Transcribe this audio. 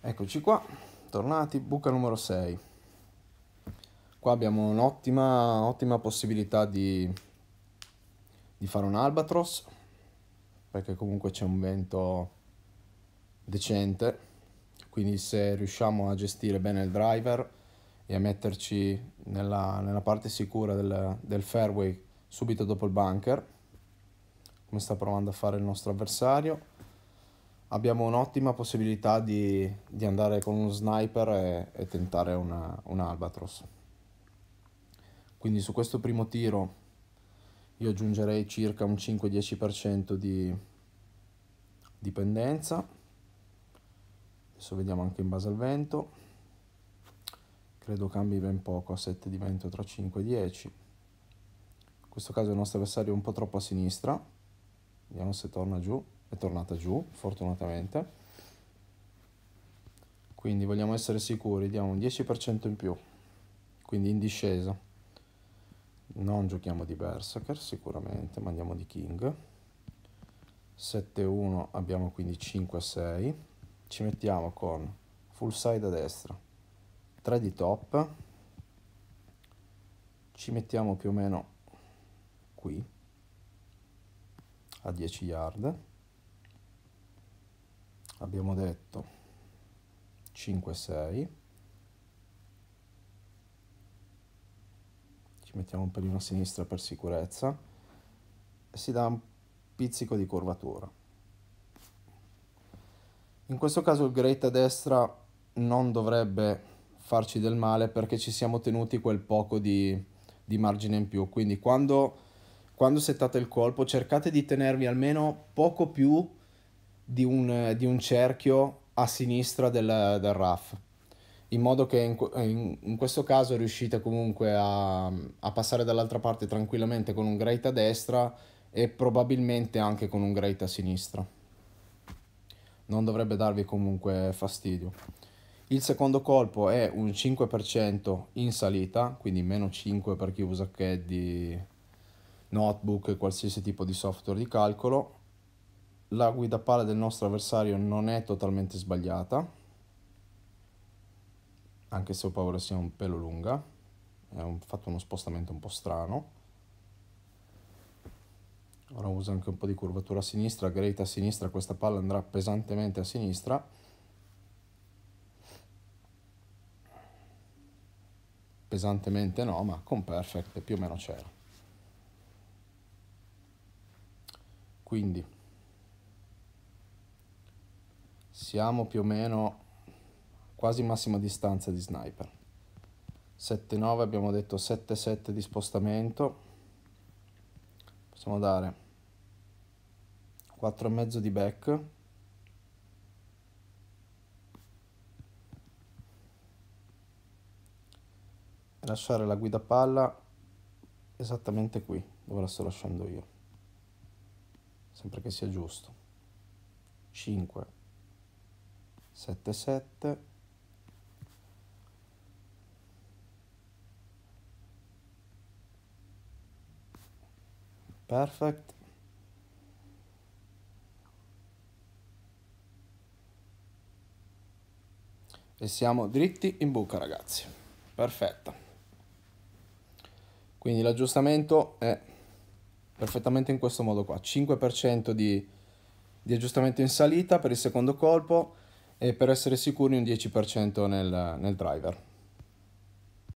Eccoci qua, tornati, buca numero 6. Qua abbiamo un'ottima ottima possibilità di, di fare un albatros, perché comunque c'è un vento decente, quindi se riusciamo a gestire bene il driver e a metterci nella, nella parte sicura del, del fairway subito dopo il bunker, come sta provando a fare il nostro avversario, abbiamo un'ottima possibilità di, di, andare con uno sniper e, e tentare una, un albatros. Quindi su questo primo tiro io aggiungerei circa un 5-10% di dipendenza. Adesso vediamo anche in base al vento. Credo cambi ben poco, a 7 di vento tra 5 e 10. In questo caso il nostro avversario è un po' troppo a sinistra. Vediamo se torna giù è tornata giù, fortunatamente. Quindi vogliamo essere sicuri, diamo un 10% in più, quindi in discesa. Non giochiamo di Berserker sicuramente, ma andiamo di King. 7-1 abbiamo quindi 5-6. Ci mettiamo con full side a destra, 3 di top. Ci mettiamo più o meno qui, a 10 yard abbiamo detto 5 6 ci mettiamo un pelino a sinistra per sicurezza e si dà un pizzico di curvatura in questo caso il great a destra non dovrebbe farci del male perché ci siamo tenuti quel poco di, di margine in più quindi quando, quando settate il colpo cercate di tenervi almeno poco più di un, di un cerchio a sinistra del, del RAF in modo che in, in, in, questo caso riuscite comunque a, a passare dall'altra parte tranquillamente con un grate a destra e probabilmente anche con un grate a sinistra non dovrebbe darvi comunque fastidio il secondo colpo è un 5% in salita quindi meno 5 per chi usa CAD di notebook e qualsiasi tipo di software di calcolo la guida palla del nostro avversario non è totalmente sbagliata, anche se ho paura sia un pelo lunga, ha un, fatto uno spostamento un po' strano. Ora uso anche un po' di curvatura a sinistra, great a sinistra, questa palla andrà pesantemente a sinistra. Pesantemente no, ma con perfect più o meno c'era. Quindi siamo più o meno quasi massima distanza di sniper 7-9 abbiamo detto 7-7 di spostamento possiamo dare 4,5 di back lasciare la guida palla esattamente qui dove la sto lasciando io sempre che sia giusto 5 7 7 perfect e siamo dritti in buca ragazzi Perfetto. quindi l'aggiustamento è perfettamente in questo modo qua 5% di, di aggiustamento in salita per il secondo colpo e per essere sicuri un 10% nel, nel driver.